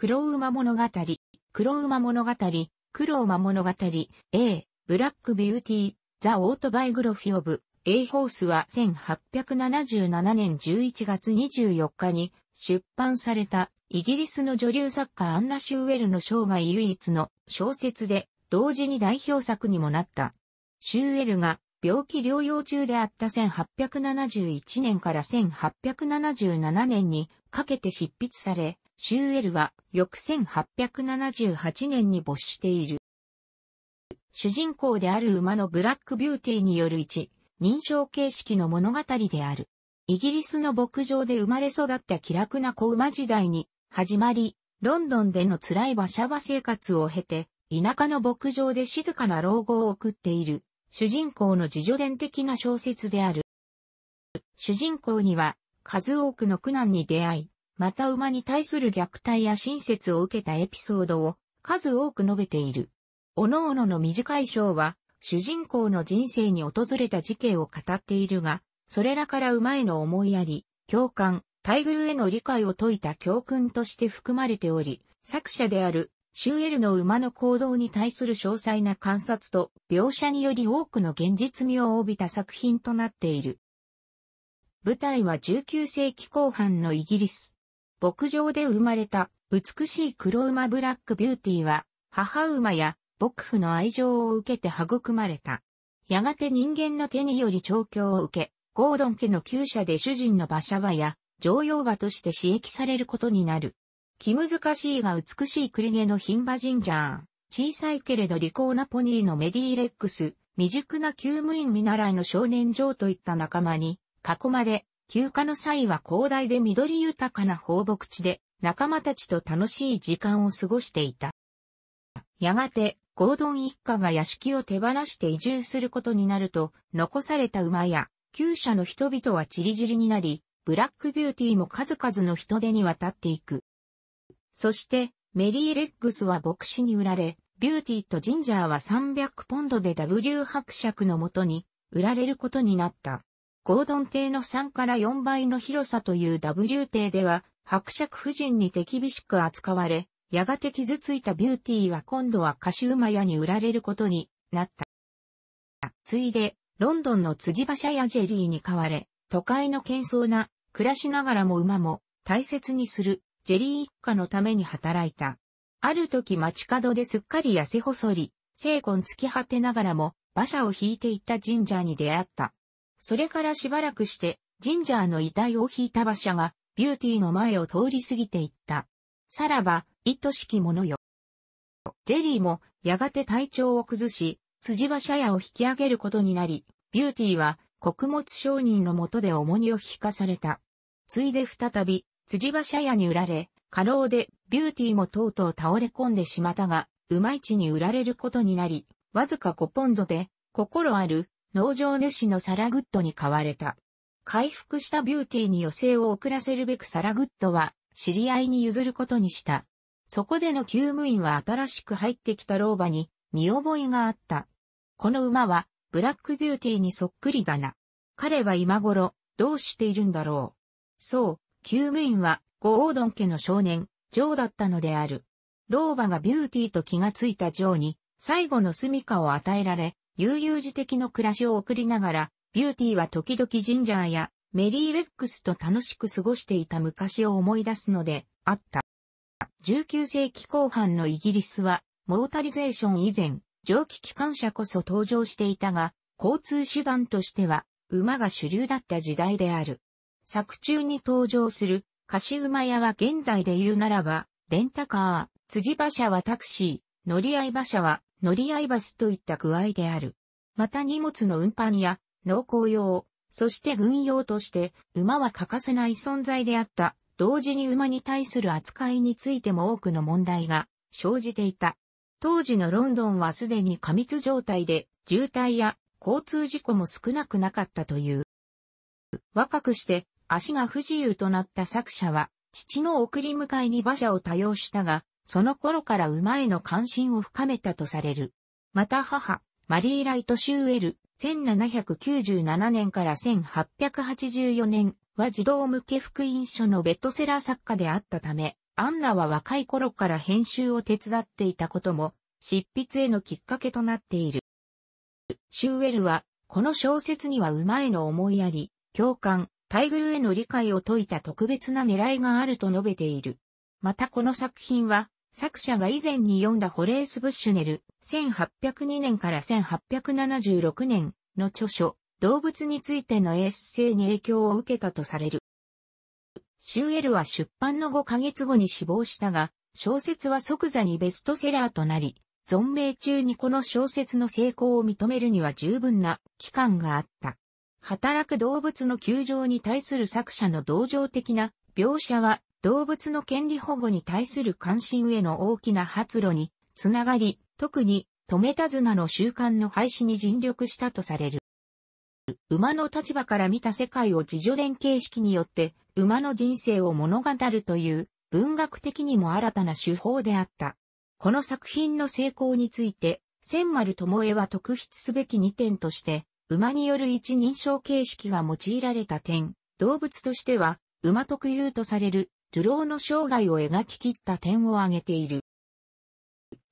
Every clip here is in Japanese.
黒馬物語、黒馬物語、黒馬物語、A、ブラックビューティー、ザ・オートバイグロフィオブ、A ホースは1877年11月24日に出版されたイギリスの女流作家アンナ・シューウェルの生涯唯一の小説で同時に代表作にもなった。シューウェルが病気療養中であった1871年から1877年にかけて執筆され、シューエルは翌1878年に没している。主人公である馬のブラックビューティーによる一、認証形式の物語である。イギリスの牧場で生まれ育った気楽な子馬時代に始まり、ロンドンでの辛い馬車馬生活を経て、田舎の牧場で静かな老後を送っている、主人公の自助伝的な小説である。主人公には、数多くの苦難に出会い、また馬に対する虐待や親切を受けたエピソードを数多く述べている。各々の短い章は、主人公の人生に訪れた事件を語っているが、それらから馬への思いやり、共感、待遇への理解を説いた教訓として含まれており、作者であるシューエルの馬の行動に対する詳細な観察と描写により多くの現実味を帯びた作品となっている。舞台は19世紀後半のイギリス。牧場で生まれた美しい黒馬ブラックビューティーは母馬や牧夫の愛情を受けて育まれた。やがて人間の手により調教を受け、ゴードン家の厩舎で主人の馬車馬や乗用馬として使役されることになる。気難しいが美しい栗毛の牝馬ジンジャー小さいけれど利口なポニーのメディーレックス。未熟な厩務員見習いの少年ジョーといった仲間に囲まれ、休暇の際は広大で緑豊かな放牧地で仲間たちと楽しい時間を過ごしていた。やがて、ゴードン一家が屋敷を手放して移住することになると、残された馬や、厩舎の人々は散り散りになり、ブラックビューティーも数々の人手に渡っていく。そして、メリー・レッグスは牧師に売られ、ビューティーとジンジャーは300ポンドで W 伯爵のもとに売られることになった。ゴードン邸の3から4倍の広さという W 邸では、伯爵夫人に手厳しく扱われ、やがて傷ついたビューティーは今度はカシウマ屋に売られることになった。ついで、ロンドンの辻馬車やジェリーに買われ、都会の喧騒な、暮らしながらも馬も大切にする、ジェリー一家のために働いた。ある時街角ですっかり痩せ細り、精魂尽き果てながらも馬車を引いていった神社に出会った。それからしばらくして、ジンジャーの遺体を引いた馬車が、ビューティーの前を通り過ぎていった。さらば、愛しきものよ。ジェリーも、やがて体調を崩し、辻馬車屋を引き上げることになり、ビューティーは、穀物商人のもとで重荷を引かされた。ついで再び、辻馬車屋に売られ、過労で、ビューティーもとうとう倒れ込んでしまったが、うまいちに売られることになり、わずか5ポンドで、心ある、農場主のサラグッドに買われた。回復したビューティーに余生を遅らせるべくサラグッドは、知り合いに譲ることにした。そこでの厩務員は新しく入ってきた老婆に見覚えがあった。この馬は、ブラックビューティーにそっくりだな。彼は今頃、どうしているんだろう。そう、厩務員は、ゴードン家の少年、ジョーだったのである。老婆がビューティーと気がついたジョーに、最後の住処を与えられ、悠々自適の暮らしを送りながら、ビューティーは時々ジンジャーやメリーレックスと楽しく過ごしていた昔を思い出すので、あった。19世紀後半のイギリスは、モータリゼーション以前、蒸気機関車こそ登場していたが、交通手段としては、馬が主流だった時代である。作中に登場する、貸馬屋は現代で言うならば、レンタカー、辻馬車はタクシー、乗り合い馬車は乗り合いスといった具合である。また荷物の運搬や、農耕用、そして軍用として、馬は欠かせない存在であった。同時に馬に対する扱いについても多くの問題が生じていた。当時のロンドンはすでに過密状態で、渋滞や交通事故も少なくなかったという。若くして足が不自由となった作者は、父の送り迎えに馬車を多用したが、その頃から馬への関心を深めたとされる。また母、マリー・ライト・シューエル、1797年から1884年は児童向け福音書のベッドセラー作家であったため、アンナは若い頃から編集を手伝っていたことも、執筆へのきっかけとなっている。シューエルは、この小説には馬への思いやり、共感、待遇への理解を説いた特別な狙いがあると述べている。またこの作品は、作者が以前に読んだホレース・ブッシュネル、1802年から1876年の著書、動物についてのエッセイに影響を受けたとされる。シューエルは出版の5ヶ月後に死亡したが、小説は即座にベストセラーとなり、存命中にこの小説の成功を認めるには十分な期間があった。働く動物の窮状に対する作者の同情的な描写は動物の権利保護に対する関心への大きな発露につながり、特に、止めた綱の習慣の廃止に尽力したとされる。馬の立場から見た世界を自助伝形式によって馬の人生を物語るという文学的にも新たな手法であった。この作品の成功について、千丸智恵は特筆すべき2点として、馬による一人称形式が用いられた点、動物としては、馬特有とされる流ゥローの生涯を描き切った点を挙げている。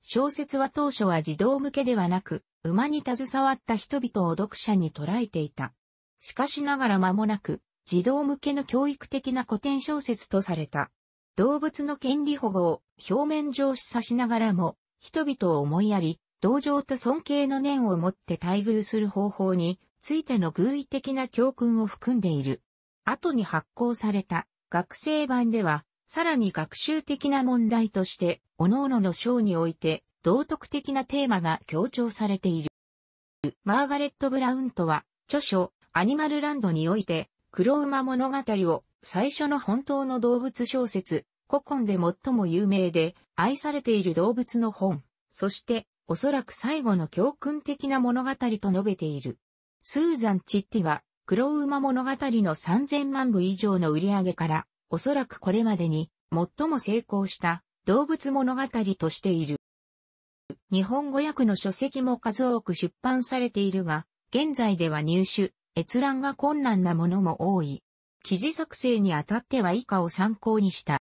小説は当初は児童向けではなく、馬に携わった人々を読者に捉えていた。しかしながら間もなく、児童向けの教育的な古典小説とされた。動物の権利保護を表面上示唆しながらも、人々を思いやり、同情と尊敬の念を持って待遇する方法についての偶意的な教訓を含んでいる。後に発行された学生版では、さらに学習的な問題として、各々の章において、道徳的なテーマが強調されている。マーガレット・ブラウンとは、著書、アニマルランドにおいて、黒馬物語を最初の本当の動物小説、古今で最も有名で愛されている動物の本、そしておそらく最後の教訓的な物語と述べている。スーザン・チッティは黒馬物語の3000万部以上の売り上げから、おそらくこれまでに最も成功した動物物語としている。日本語訳の書籍も数多く出版されているが、現在では入手、閲覧が困難なものも多い。記事作成にあたっては以下を参考にした。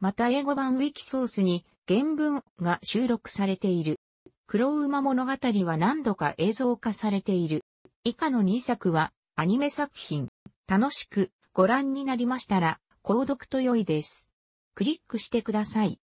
また英語版ウィキソースに原文が収録されている。黒馬物語は何度か映像化されている。以下の2作はアニメ作品、楽しくご覧になりましたら、購読と良いです。クリックしてください。